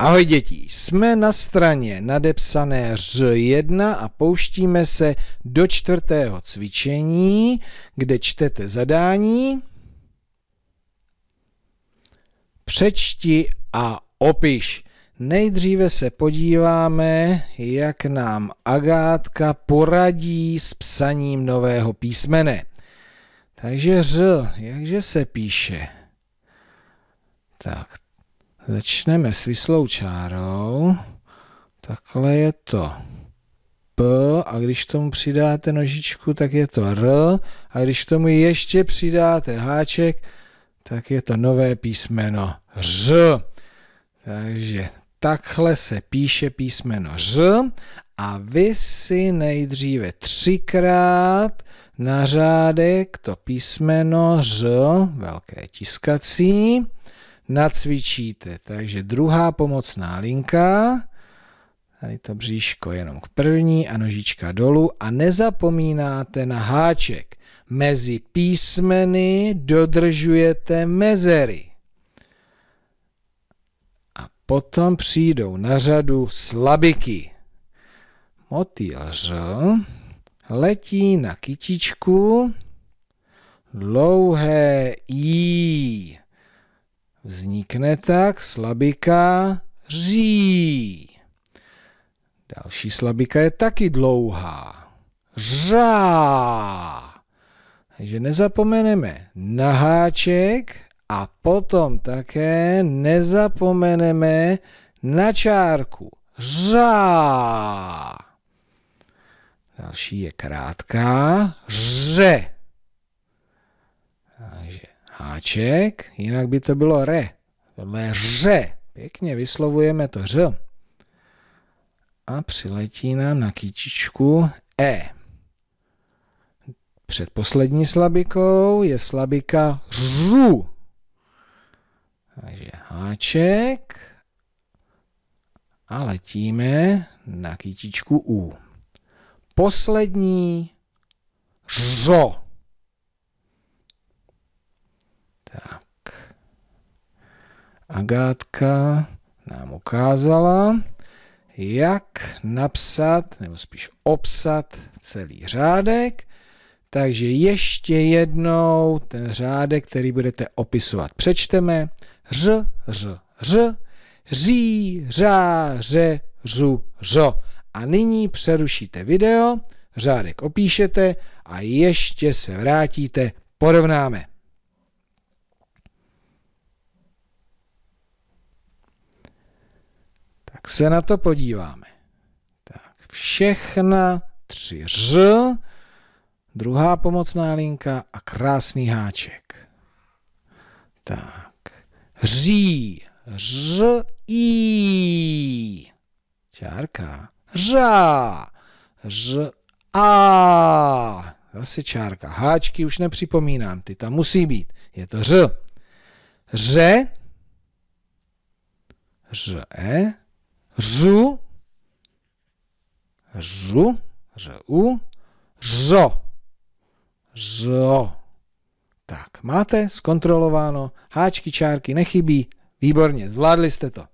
Ahoj děti, jsme na straně nadepsané R1 a pouštíme se do čtvrtého cvičení, kde čtete zadání. Přečti a opiš. Nejdříve se podíváme, jak nám Agátka poradí s psaním nového písmene. Takže R, jakže se píše? Tak, Začneme s vyslou čárou. Takhle je to P a když tomu přidáte nožičku, tak je to R a když tomu ještě přidáte háček, tak je to nové písmeno Ř. Takže takhle se píše písmeno Ř a vy si nejdříve třikrát na řádek to písmeno Ř, velké tiskací, nacvičíte. Takže druhá pomocná linka, tady to bříško jenom k první a nožička dolů a nezapomínáte na háček. Mezi písmeny dodržujete mezery. A potom přijdou na řadu slabiky. Motýl letí na kytičku, dlouhé vznikne tak slabika ří. Další slabika je taky dlouhá. Řá. Takže nezapomeneme na háček a potom také nezapomeneme na čárku. Řá. Další je krátká. Ře. Takže háček, jinak by to bylo re léře. Pěkně vyslovujeme to ř. A přiletí nám na kytičku E. Předposlední slabikou je slabika ŽU. Takže háček a letíme na kytičku U. Poslední ŽO. Tak. Agátka nám ukázala, jak napsat, nebo spíš obsat celý řádek. Takže ještě jednou ten řádek, který budete opisovat, přečteme. Ř, ř, ř, ří, řá, ře, řu, řo. A nyní přerušíte video, řádek opíšete a ještě se vrátíte, porovnáme. se na to podíváme. Tak všechna tři ř, druhá pomocná linka a krásný háček. Tak. Ří, ř, i. Čárka. Řá, ř, a. Zase čárka. Háčky už nepřipomínám, ty tam musí být. Je to ř. Ře, ře, Żu, żu, że u, żo, żo. Tak, máte zkontrolováno, háčky, čárky nechybí, výborně, zvládli jste to.